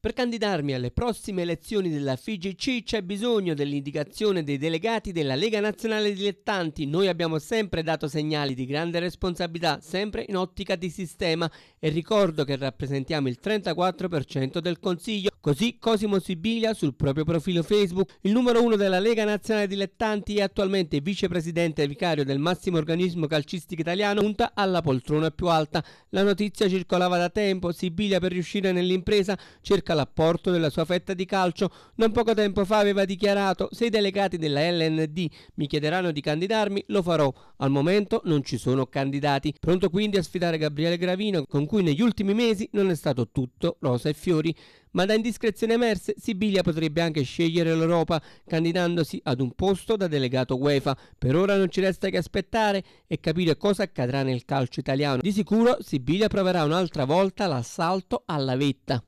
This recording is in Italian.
Per candidarmi alle prossime elezioni della FIGC c'è bisogno dell'indicazione dei delegati della Lega Nazionale Dilettanti. Noi abbiamo sempre dato segnali di grande responsabilità, sempre in ottica di sistema e ricordo che rappresentiamo il 34% del Consiglio. Così Cosimo Sibilia sul proprio profilo Facebook. Il numero uno della Lega Nazionale Dilettanti è attualmente vicepresidente vicario del massimo organismo calcistico italiano, punta alla poltrona più alta. La notizia circolava da tempo, Sibilia per riuscire nell'impresa cerca circa l'apporto della sua fetta di calcio. Non poco tempo fa aveva dichiarato se i delegati della LND mi chiederanno di candidarmi lo farò. Al momento non ci sono candidati. Pronto quindi a sfidare Gabriele Gravino con cui negli ultimi mesi non è stato tutto rosa e fiori. Ma da indiscrezioni emerse Sibiglia potrebbe anche scegliere l'Europa candidandosi ad un posto da delegato UEFA. Per ora non ci resta che aspettare e capire cosa accadrà nel calcio italiano. Di sicuro Sibiglia proverà un'altra volta l'assalto alla vetta.